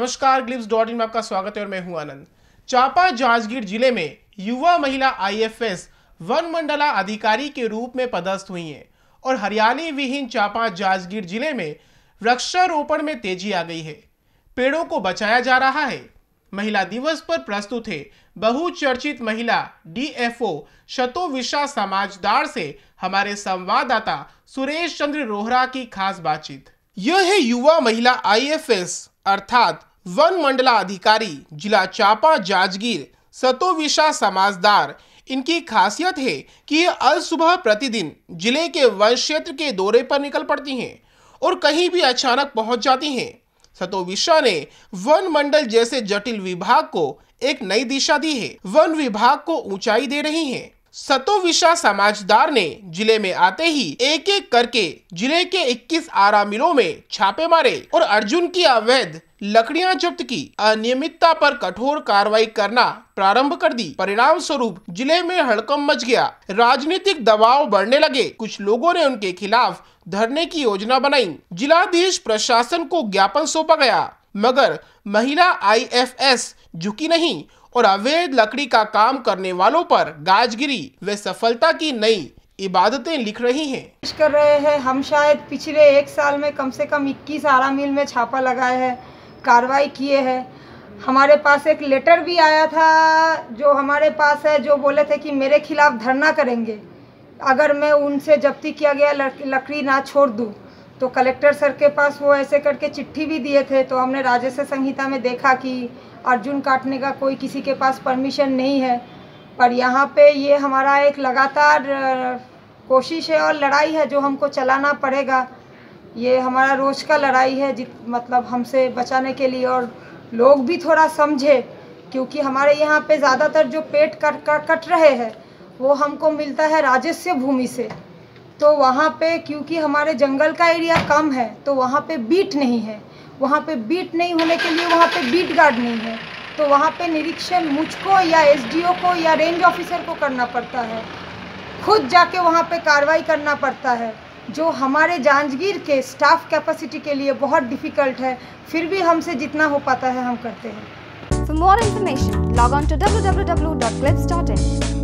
नमस्कार ग्लिप्स dot in में आपका स्वागत है और मैं हूं आनंद चापा जाजगीर जिले में युवा महिला आईएफएस वन मंडला अधिकारी के रूप में पदस्थ हुई है और हरियाली विहीन चापा जांजगीर जिले में वृक्षारोपण में तेजी आ गई है पेड़ों को बचाया जा रहा है महिला दिवस पर प्रस्तुत है बहुचर्चित महिला डीएफओ शतोविशा समाजदार से हमारे संवाददाता सुरेश चंद्र रोहरा की खास बातचीत यह है युवा महिला आईएफएस अर्थात वन मंडला अधिकारी जिला चापा जाजगीर सतोविशा समाजदार इनकी खासियत है कि ये अल सुबह प्रतिदिन जिले के वन क्षेत्र के दौरे पर निकल पड़ती हैं और कहीं भी अचानक पहुंच जाती हैं सतोविशा ने वन मंडल जैसे जटिल विभाग को एक नई दिशा दी है वन विभाग को ऊंचाई दे रही है सतोविशा समाजदार ने जिले में आते ही एक एक करके जिले के 21 आरा मिलों में छापे मारे और अर्जुन की अवैध लकड़ियां जब्त की अनियमितता पर कठोर कार्रवाई करना प्रारंभ कर दी परिणाम स्वरूप जिले में हड़कम मच गया राजनीतिक दबाव बढ़ने लगे कुछ लोगों ने उनके खिलाफ धरने की योजना बनाई जिलाधीश प्रशासन को ज्ञापन सौंपा गया मगर महिला आई झुकी नहीं और अवैध लकड़ी का काम करने वालों पर गाजगिरी व सफलता की नई इबादतें लिख रही हैं कर रहे हैं हम शायद पिछले एक साल में कम से कम 21 आरा मिल में छापा लगाए हैं कार्रवाई किए हैं हमारे पास एक लेटर भी आया था जो हमारे पास है जो बोले थे कि मेरे खिलाफ धरना करेंगे अगर मैं उनसे जब्ती किया गया लकड़ी ना छोड़ दूँ तो कलेक्टर सर के पास वो ऐसे करके चिट्ठी भी दिए थे तो हमने राजस्व संहिता में देखा कि अर्जुन काटने का कोई किसी के पास परमिशन नहीं है पर यहाँ पे ये हमारा एक लगातार कोशिश है और लड़ाई है जो हमको चलाना पड़ेगा ये हमारा रोज़ का लड़ाई है जित मतलब हमसे बचाने के लिए और लोग भी थोड़ा समझे क्योंकि हमारे यहाँ पे ज़्यादातर जो पेट कट कट रहे हैं वो हमको मिलता है राजस्व भूमि से तो वहाँ पे क्योंकि हमारे जंगल का एरिया कम है तो वहाँ पे बीट नहीं है वहाँ पे बीट नहीं होने के लिए वहाँ पे बीट गार्ड नहीं है तो वहाँ पे निरीक्षण मुझको या एसडीओ को या रेंज ऑफिसर को करना पड़ता है खुद जाके वहाँ पे कार्रवाई करना पड़ता है जो हमारे जांजगीर के स्टाफ कैपेसिटी के लिए बहुत डिफिकल्ट है फिर भी हमसे जितना हो पाता है हम करते हैं for more information log on to W W W dot clips dot in